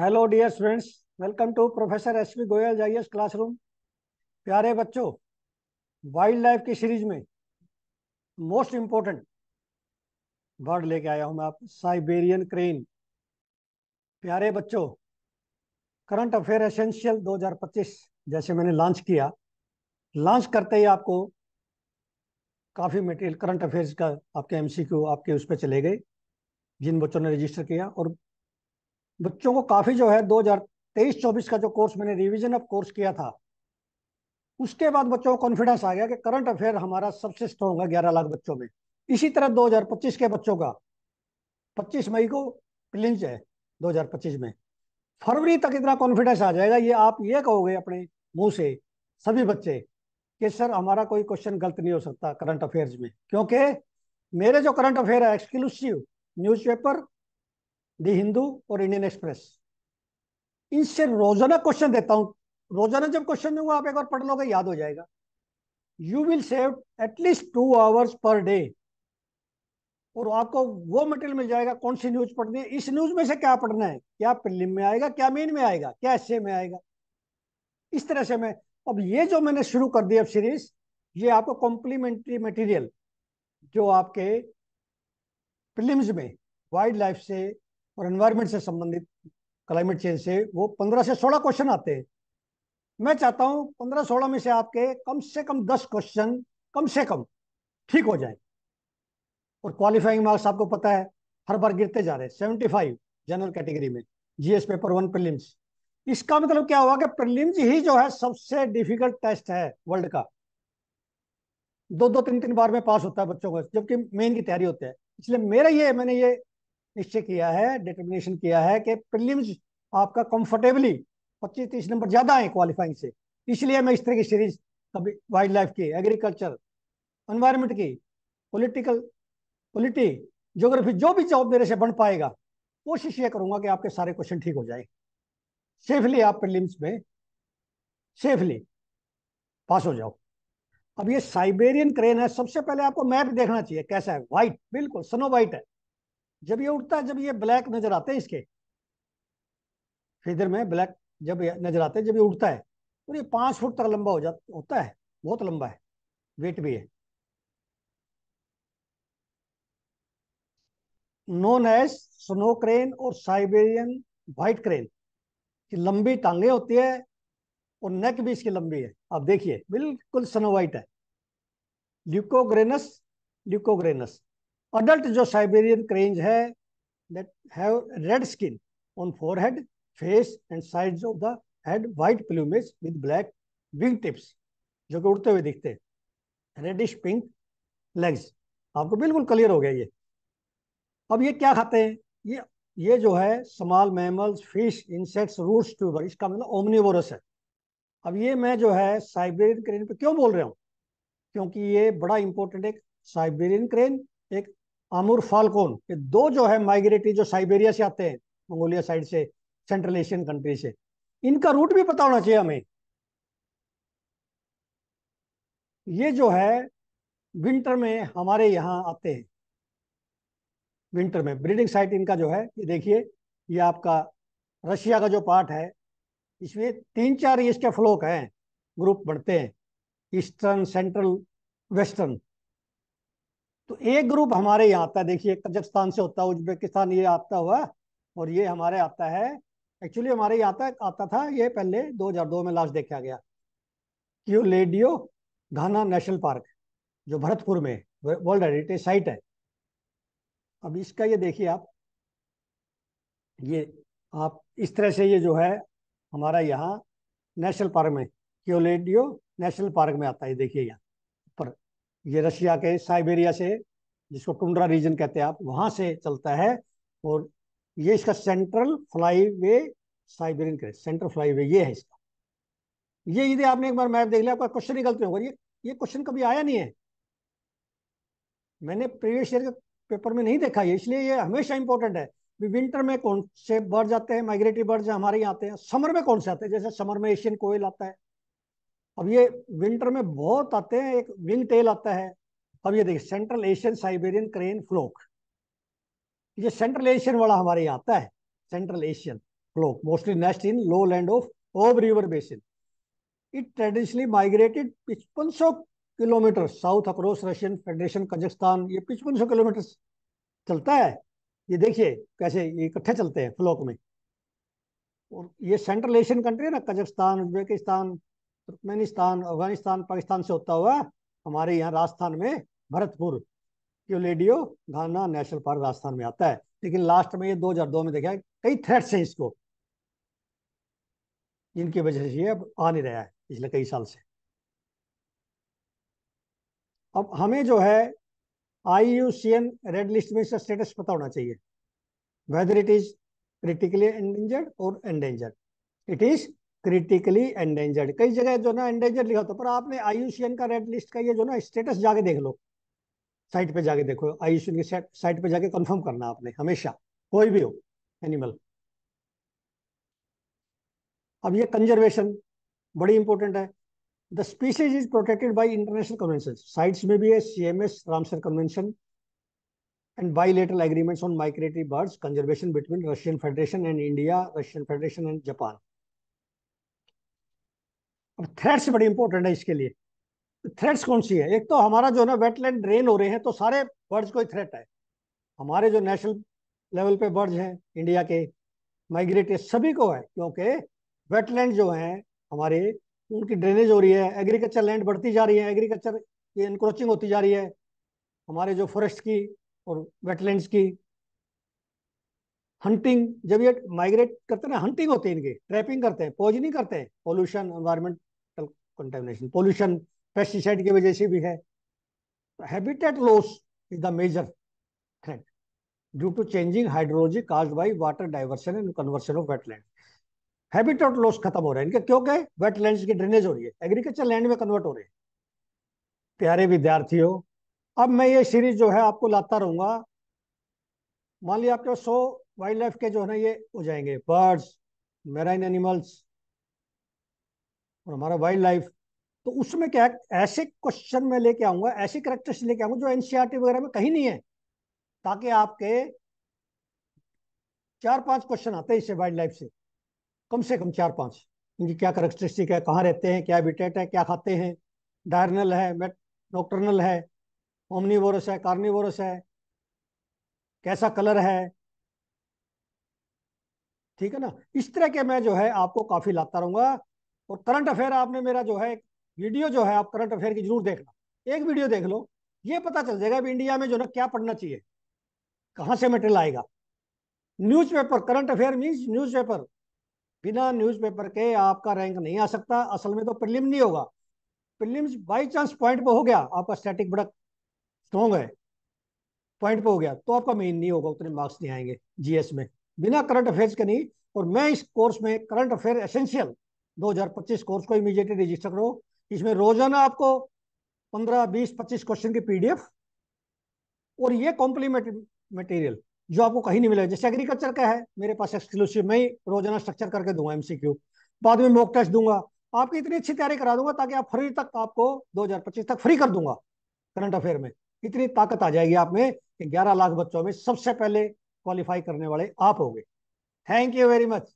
hello dear students welcome to professor S P Goyal जाइएस classroom प्यारे बच्चों वाइल्ड लाइफ की सीरीज में मोस्ट इम्पोर्टेंट वर्ड लेके आया हूँ मैं आप साइबेरियन क्रेन प्यारे बच्चों करंट अफेयर एसेंशियल 2025 जैसे मैंने लॉन्च किया लॉन्च करते ही आपको काफ़ी मटेरियल करंट अफेयर्स का आपके एम आपके उस पर चले गए जिन बच्चों ने रजिस्टर किया और बच्चों को काफ़ी जो है 2023-24 का जो कोर्स मैंने रिवीजन ऑफ कोर्स किया था उसके बाद बच्चों को कॉन्फिडेंस आ गया कि करंट अफेयर हमारा सबसे स्ट्रॉन्ग है ग्यारह लाख बच्चों में इसी तरह 2025 के बच्चों का 25 मई को प्रिलिम्स है 2025 में फरवरी तक इतना कॉन्फिडेंस आ जाएगा ये आप ये कहोगे अपने मुंह से सभी बच्चे कि सर हमारा कोई क्वेश्चन गलत नहीं हो सकता करंट अफेयर्स में क्योंकि मेरे जो करंट अफेयर है एक्सक्लूसिव न्यूज़पेपर द हिंदू और इंडियन एक्सप्रेस इनसे रोजाना क्वेश्चन देता हूं रोजाना जब क्वेश्चन दूंगा आप एक बार पढ़ लोगे याद हो जाएगा you will save at least two hours per day और आपको वो मटेरियल मिल जाएगा कौन सी न्यूज पढ़नी है इस न्यूज में से क्या पढ़ना है क्या प्रिलिम में आएगा क्या मेन में आएगा क्या एसए में आएगा इस तरह से मैं अब ये जो मैंने शुरू कर दिया अब सीरीज ये आपको कॉम्प्लीमेंट्री मटेरियल जो आपके प्रिलिम्स में वाइल्ड लाइफ से और एनवायरमेंट से संबंधित क्लाइमेट चेंज से वो पंद्रह से सोलह क्वेश्चन आते हैं मैं चाहता हूं पंद्रह सोलह में से आपके कम से कम दस क्वेश्चन कम से कम ठीक हो जाए और क्वालिफाइंग मार्क्स आपको पता है हर बार गिरते जा रहे हैं सेवेंटी फाइव जनरल कैटेगरी में जीएस पेपर वन प्रिलिम्स इसका मतलब क्या हुआ कि प्रिलिम्स ही जो है सबसे डिफिकल्ट टेस्ट है वर्ल्ड का दो दो तीन तीन बार में पास होता है बच्चों को जबकि मेन की तैयारी होती है इसलिए मेरा ये मैंने ये निश्चय किया है डिटर्मिनेशन किया है कि प्रिलिम्स आपका कंफर्टेबली 25-30 नंबर ज़्यादा है क्वालिफाइंग से इसलिए मैं इस तरह की सीरीज कभी वाइल्ड लाइफ की एग्रीकल्चर एनवायरमेंट की पॉलिटिकल पॉलिटी जोग्राफी जो भी जॉब मेरे से बन पाएगा कोशिश ये करूंगा कि आपके सारे क्वेश्चन ठीक हो जाए सेफली आप प्रिलिम्स में सेफली पास हो जाओ अब ये साइबेरियन क्रेन है सबसे पहले आपको मैप देखना चाहिए कैसा है व्हाइट बिल्कुल स्नो व्हाइट है जब ये उठता है जब ये ब्लैक नजर आते हैं इसके फिदर में ब्लैक जब नजर आते हैं जब ये उठता है तो ये पांच फुट तक लंबा हो जाता होता है बहुत लंबा है वेट भी है नोन एस स्नो क्रेन और साइबेरियन व्हाइट क्रेन की लंबी टांगे होती है और नेक भी इसकी लंबी है आप देखिए बिल्कुल स्नो व्हाइट है ल्यूकोग्रेनस ल्यूकोग्रेनस अडल्ट जो साइबेरियन क्रेंज है that have red skin on forehead face and sides of the head white plumage with black wing tips जो कि उड़ते हुए दिखते हैं रेडिश पिंक लेग्स आपको बिल्कुल क्लियर हो गया ये अब ये क्या खाते हैं ये ये जो है small mammals fish insects roots tuber इसका मतलब ओमनीवोरस है अब ये मैं जो है साइबेरियन क्रेन पे क्यों बोल रहा हूँ क्योंकि ये बड़ा इंपॉर्टेंट एक साइबेरियन क्रेन एक आमूर फाल्कोन ये दो जो है माइग्रेटरी जो साइबेरिया से आते हैं मंगोलिया साइड से सेंट्रल एशियन कंट्री से इनका रूट भी पता होना चाहिए हमें ये जो है विंटर में हमारे यहाँ आते हैं विंटर में ब्रीडिंग साइट इनका जो है ये देखिए ये आपका रशिया का जो पार्ट है इसमें तीन चार इसके फ्लोक हैं ग्रुप बढ़ते हैं ईस्टर्न सेंट्रल वेस्टर्न तो एक ग्रुप हमारे यहाँ आता है देखिए कजकस्तान से होता है उज्बेकिस्तान ये आता हुआ और ये हमारे आता है एक्चुअली हमारे यहाँ तक आता था ये पहले 2002 में लास्ट देखा गया क्यों लेडियो घाना नेशनल पार्क जो भरतपुर में वर्ल्ड हेरिटेज साइट है अब इसका ये देखिए आप ये आप इस तरह से ये जो है हमारा यहाँ नेशनल पार्क में क्योलेडियो नेशनल पार्क में आता है देखिए यहाँ ये रशिया के साइबेरिया से जिसको टुंड्रा रीजन कहते हैं आप वहां से चलता है और ये इसका central flyway Siberian crest central flyway ये है इसका ये यदि आपने एक बार मैप देख लिया आपका क्वेश्चन ही गलत होगा ये ये क्वेश्चन कभी आया नहीं है मैंने प्रीवियस ईयर के पेपर में नहीं देखा ये इसलिए ये हमेशा इंपॉर्टेंट है विंटर में कौन से बर्ड आते हैं माइग्रेटरी बर्ड हमारे यहाँ आते हैं समर में कौन से आते हैं जैसे समर में एशियन कोयल आता है अब ये विंटर में बहुत आते हैं एक विंग टेल आता है अब ये देखिए central Asian Siberian crane flock ये सेंट्रल एशियन वाला हमारे यहाँ आता है central Asian flock mostly nest in lowland of Ob river basin it traditionally migrated 5500 kilometre south across Russian Federation Kazakhstan ये पिचपन सौ किलोमीटर चलता है ये देखिए कैसे ये इकट्ठे चलते हैं फ्लोक में और ये सेंट्रल एशियन कंट्री है ना Kazakhstan Uzbekistan Turkmenistan Afghanistan Pakistan से होता हुआ हमारे यहाँ राजस्थान में भरतपुर क्यों लेडियो घाना नेशनल पार्क राजस्थान में आता है लेकिन लास्ट में ये 2002 में देखा कई थ्रेट्स हैं इसको जिनकी वजह से ये अब आ नहीं रहा है पिछले कई साल से अब हमें जो है I U C N red list में इसका स्टेटस पता होना चाहिए whether it is critically endangered और endangered it is critically endangered कई जगह जो ना एंडेंजर्ड लिखा होता पर आपने आयुषियन का रेड लिस्ट का ये जो ना स्टेटस जाके देख लो साइट पे जाके देखो आयुषियन की साइट पे जाके कंफर्म करना आपने हमेशा कोई भी हो एनिमल अब ये कंजर्वेशन बड़ी इंपॉर्टेंट है the species is protected by international convention CITES में भी है C M S Ramsar convention by bilateral agreements on migratory birds conservation between Russian Federation and India Russian Federation and Japan अब threats बड़ी important है इसके लिए threads तो कौन सी है एक तो हमारा जो ना वेटलैंड ड्रेन हो रहे हैं तो सारे बर्ड्स को ही थ्रेट है हमारे जो नेशनल लेवल पे बर्ड्स हैं इंडिया के माइग्रेटेड सभी को है क्योंकि वेटलैंड जो है हमारे उनकी ड्रेनेज हो रही है एग्रीकल्चर लैंड बढ़ती जा रही है एग्रीकल्चर की इनक्रोचिंग होती जा रही है हमारे जो फॉरेस्ट की और वेटलैंड की हंटिंग जब ये माइग्रेट करते हैं ना हंटिंग होती है इनकी ट्रैपिंग करते हैं नहीं करते हैं pollution environment contamination pollution pesticide की वजह से भी है habitat loss is the major threat due to changing hydrology caused by water diversion and conversion of wetland habitat loss खत्म हो रहा है इनके क्योंकि वेटलैंड की ड्रेनेज हो रही है एग्रीकल्चर लैंड में कन्वर्ट हो रहे हैं प्यारे विद्यार्थियों अब मैं ये सीरीज जो है आपको लाता रहूंगा मान लिया आपके सौ वाइल्ड लाइफ के जो है ना ये हो जाएंगे बर्ड्स मेराइन एनिमल्स और हमारा वाइल्ड लाइफ तो उसमें क्या है ऐसे क्वेश्चन में लेके आऊंगा ऐसे करेक्टर्स लेके आऊंगा जो एनसीआरटी e वगैरह में कहीं नहीं है ताकि आपके चार पांच क्वेश्चन आते हैं इसे वाइल्ड लाइफ से कम से कम चार पांच क्योंकि क्या करेक्टरिस्टिक है कहाँ रहते हैं क्या बिटेट है क्या खाते हैं डायरनल है मेट नोक्टर्नल है ओमनीवोरस है कार्निवोरस है कैसा कलर है ठीक है ना इस तरह के मैं जो है आपको काफी लाता रहूंगा और तो करंट अफेयर आपने मेरा जो है वीडियो जो है आप करंट अफेयर की जरूर देखना एक वीडियो देख लो ये पता चल जाएगा अभी इंडिया में जो ना क्या पढ़ना चाहिए कहाँ से मटेरियल आएगा newspaper current affair means newspaper बिना न्यूज़पेपर के आपका रैंक नहीं आ सकता असल में तो प्रिलिम नहीं होगा प्रिलिम्स बाई चांस पॉइंट पे हो गया आपका स्टैटिक बड़ा स्ट्रॉन्ग है पॉइंट पे हो गया तो आपका मेन नहीं होगा उतने मार्क्स नहीं आएंगे जीएस में बिना करंट अफेयर्स के नहीं और मैं इस कोर्स में करंट अफेयर एसेंशियल 2025 कोर्स को इमीडिएटली रजिस्टर करो इसमें रोजाना आपको 15 20 25 क्वेश्चन की पीडीएफ और ये कॉम्प्लीमेंट मटेरियल जो आपको कहीं नहीं मिलेगा जैसे एग्रीकल्चर का है मेरे पास एक्सक्लूसिव मैं ही रोजाना स्ट्रक्चर करके दूंगा एमसीक्यू बाद में मॉक टेस्ट दूंगा आपकी इतनी अच्छी तैयारी करा दूंगा ताकि आप फ्री तक आपको 2025 तक फ्री कर दूंगा करंट अफेयर में इतनी ताकत आ जाएगी आप में कि 11 लाख बच्चों में सबसे पहले क्वालिफाई करने वाले आप होंगे थैंक यू वेरी मच